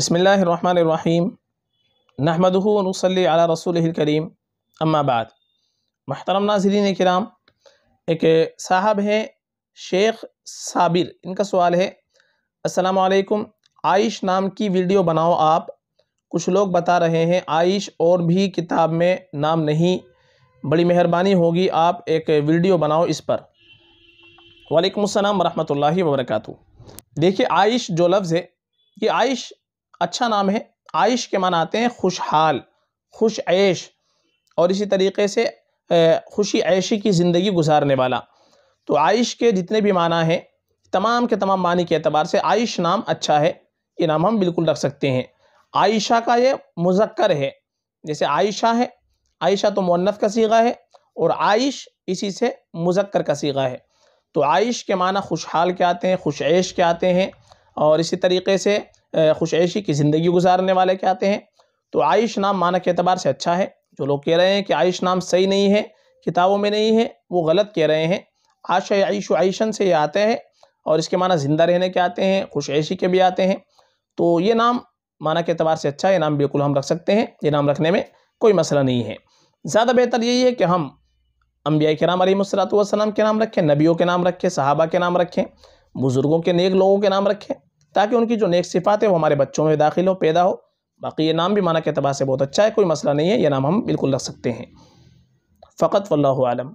बसमीम नहमदूनसली अला रसूल करीम अम्माबाद महतरम नाजरीन कराम एक साहब हैं शेख साबिर इनका सवाल है असलकुम आयश नाम की वीडियो बनाओ आप कुछ लोग बता रहे हैं आयश और भी किताब में नाम नहीं बड़ी मेहरबानी होगी आप एक वीडियो बनाओ इस पर वालेकुम अस्सलाम वरहमतुल्लाहि देखिए आयश जो लफ्ज़ है ये आयश अच्छा नाम है आयश के मान आते हैं खुशहाल खुश ऐश और इसी तरीके से खुशी ऐशी की ज़िंदगी गुजारने वाला तो आयश के जितने भी माना हैं तमाम के तमाम मानी के अतबार से आयश नाम अच्छा है ये नाम हम बिल्कुल रख सकते हैं आयशा का ये मुजक्कर है जैसे आयशा है आयशा तो मुन्नत का सीगा है और आयश इसी से मुजक्कर का सीगा है तो आयश के माना खुशहाल के आते हैं खुश ऐश के आते हैं और इसी तरीके से खुश ऐशी की ज़िंदगी गुजारने वाले कहते हैं तो आयुष नाम माना के अतबार से अच्छा है जो लोग कह रहे हैं कि आयुष नाम सही नहीं है किताबों में नहीं है वो गलत कह रहे हैं आशा आयुष आयुषन से ये आते हैं और इसके माना ज़िंदा रहने के आते हैं खुश ऐशी के भी आते हैं तो ये नाम माना के अतबार से अच्छा है नाम बिल्कुल हम रख सकते हैं ये नाम रखने में कोई मसला नहीं है ज़्यादा बेहतर यही है कि हम अम्बिया के नाम अलीमसलात वसलम के नाम रखें नबियों के नाम रखें सहाबा के नाम रखें बुज़ुर्गों के नेक लोगों के नाम रखें ताकि उनकी जो नेक सिफात है वो हमारे बच्चों में दाखिल हो पैदा हो बाकी ये नाम भी माना के अतबार से बहुत अच्छा है कोई मसला नहीं है ये नाम हम बिल्कुल रख सकते हैं फ़कत वल्लम